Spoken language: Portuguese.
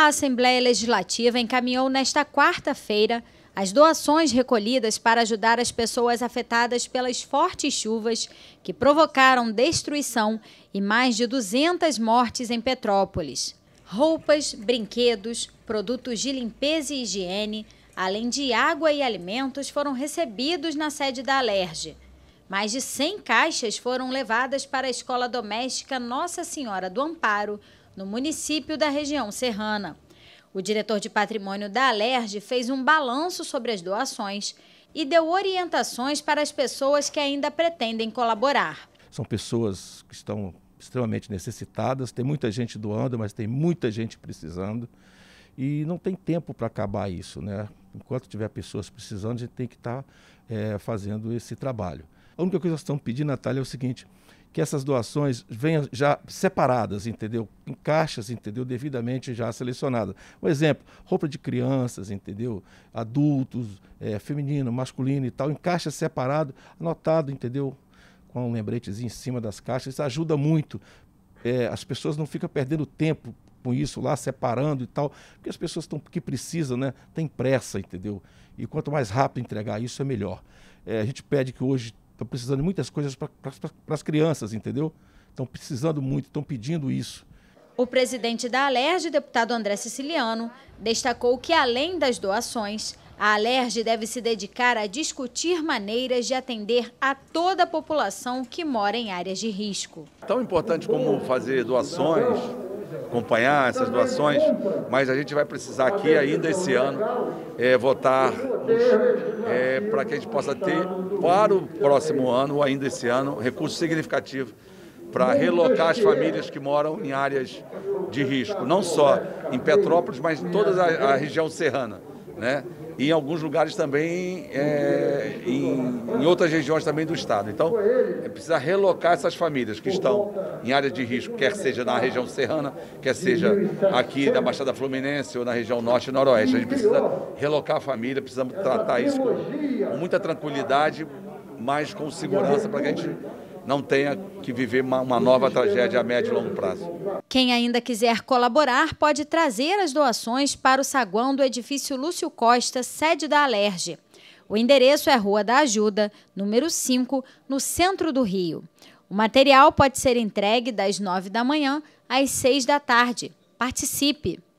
A Assembleia Legislativa encaminhou nesta quarta-feira as doações recolhidas para ajudar as pessoas afetadas pelas fortes chuvas que provocaram destruição e mais de 200 mortes em Petrópolis. Roupas, brinquedos, produtos de limpeza e higiene, além de água e alimentos, foram recebidos na sede da Alerge. Mais de 100 caixas foram levadas para a Escola Doméstica Nossa Senhora do Amparo, no município da região serrana. O diretor de patrimônio da Alerj fez um balanço sobre as doações e deu orientações para as pessoas que ainda pretendem colaborar. São pessoas que estão extremamente necessitadas, tem muita gente doando, mas tem muita gente precisando e não tem tempo para acabar isso, né? Enquanto tiver pessoas precisando, a gente tem que estar tá, é, fazendo esse trabalho. A única coisa que nós estamos pedindo, Natália, é o seguinte: que essas doações venham já separadas, entendeu? Em caixas, entendeu? Devidamente já selecionadas. Um exemplo, roupa de crianças, entendeu? Adultos, é, feminino, masculino e tal, em caixas separado, anotado, entendeu? Com um lembretezinho em cima das caixas. Isso ajuda muito. É, as pessoas não ficam perdendo tempo com isso lá, separando e tal, porque as pessoas tão, que precisam, né? Tem pressa, entendeu? E quanto mais rápido entregar isso, é melhor. É, a gente pede que hoje estão precisando de muitas coisas para as crianças, entendeu? Estão precisando muito, estão pedindo isso. O presidente da Alerj, deputado André Siciliano, destacou que, além das doações, a Alerj deve se dedicar a discutir maneiras de atender a toda a população que mora em áreas de risco. Tão importante como fazer doações, acompanhar essas doações, mas a gente vai precisar aqui ainda esse ano é, votar é, para que a gente possa ter para o próximo ano ou ainda esse ano recurso significativo para relocar as famílias que moram em áreas de risco, não só em Petrópolis, mas em toda a, a região serrana né? E em alguns lugares também, é, em, em, outras regiões também do estado. Então, é precisa relocar essas famílias que estão em área de risco, quer seja na região serrana, quer seja aqui da Baixada Fluminense ou na região norte e noroeste. A gente precisa relocar a família, precisamos tratar isso com muita tranquilidade, mas com segurança para que a gente não tenha que viver uma, uma nova tragédia a médio e longo prazo. Quem ainda quiser colaborar pode trazer as doações para o saguão do edifício Lúcio Costa, sede da Alerge. O endereço é Rua da Ajuda, número 5, no centro do Rio. O material pode ser entregue das 9 da manhã às 6 da tarde. Participe!